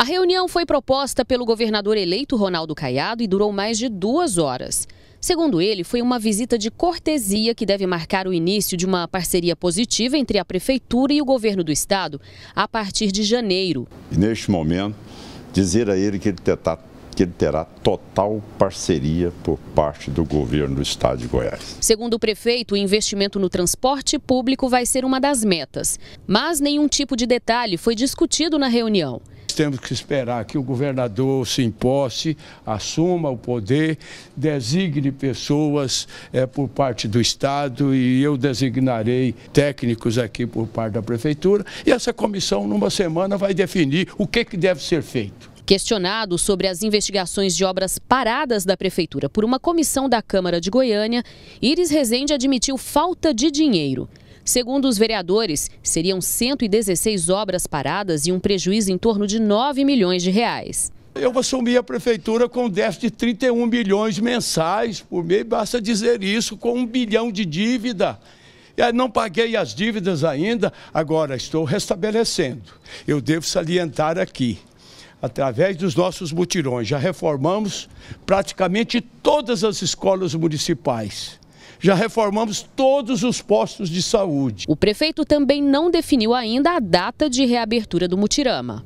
A reunião foi proposta pelo governador eleito Ronaldo Caiado e durou mais de duas horas. Segundo ele, foi uma visita de cortesia que deve marcar o início de uma parceria positiva entre a Prefeitura e o governo do Estado a partir de janeiro. Neste momento, dizer a ele que ele terá, tá, que ele terá total parceria por parte do governo do Estado de Goiás. Segundo o prefeito, o investimento no transporte público vai ser uma das metas. Mas nenhum tipo de detalhe foi discutido na reunião temos que esperar que o governador se imposse, assuma o poder, designe pessoas é, por parte do Estado e eu designarei técnicos aqui por parte da Prefeitura. E essa comissão, numa semana, vai definir o que, que deve ser feito. Questionado sobre as investigações de obras paradas da Prefeitura por uma comissão da Câmara de Goiânia, Iris Rezende admitiu falta de dinheiro. Segundo os vereadores, seriam 116 obras paradas e um prejuízo em torno de 9 milhões de reais. Eu vou sumir a prefeitura com déficit de 31 milhões mensais por mês, basta dizer isso, com um bilhão de dívida. Eu não paguei as dívidas ainda, agora estou restabelecendo. Eu devo salientar aqui, através dos nossos mutirões, já reformamos praticamente todas as escolas municipais já reformamos todos os postos de saúde. O prefeito também não definiu ainda a data de reabertura do Mutirama.